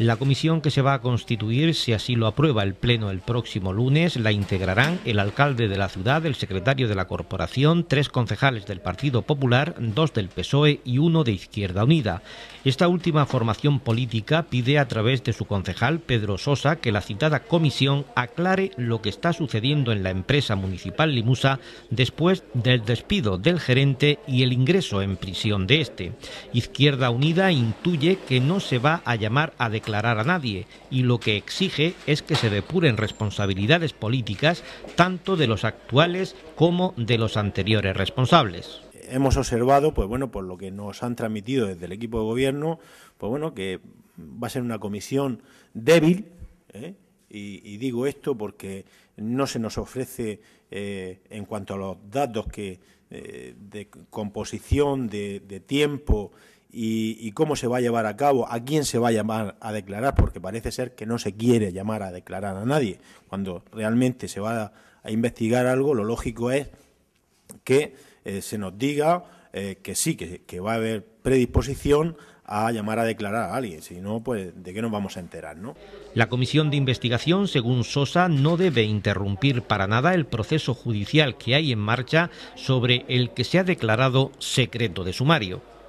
La comisión que se va a constituir, si así lo aprueba el Pleno el próximo lunes, la integrarán el alcalde de la ciudad, el secretario de la corporación, tres concejales del Partido Popular, dos del PSOE y uno de Izquierda Unida. Esta última formación política pide a través de su concejal, Pedro Sosa, que la citada comisión aclare lo que está sucediendo en la empresa municipal Limusa después del despido del gerente y el ingreso en prisión de este. Izquierda Unida intuye que no se va a llamar a aclarar a nadie y lo que exige es que se depuren responsabilidades políticas tanto de los actuales como de los anteriores responsables. Hemos observado, pues bueno, por lo que nos han transmitido desde el equipo de gobierno, pues bueno, que va a ser una comisión débil, ¿eh? y, digo esto porque no se nos ofrece eh, en cuanto a los datos que eh, de composición, de, de tiempo y, cómo se va a llevar a cabo, a quién se va a llamar a declarar, porque parece ser que no se quiere llamar a declarar a nadie. Cuando realmente se va a, investigar algo, lo lógico es que eh, se nos diga eh, que sí, que, que, va a haber predisposición a llamar a declarar a alguien, si no, pues de qué nos vamos a enterar, ¿no? La comisión de investigación, según Sosa, no debe interrumpir para nada el proceso judicial que hay en marcha sobre el que se ha declarado secreto de sumario.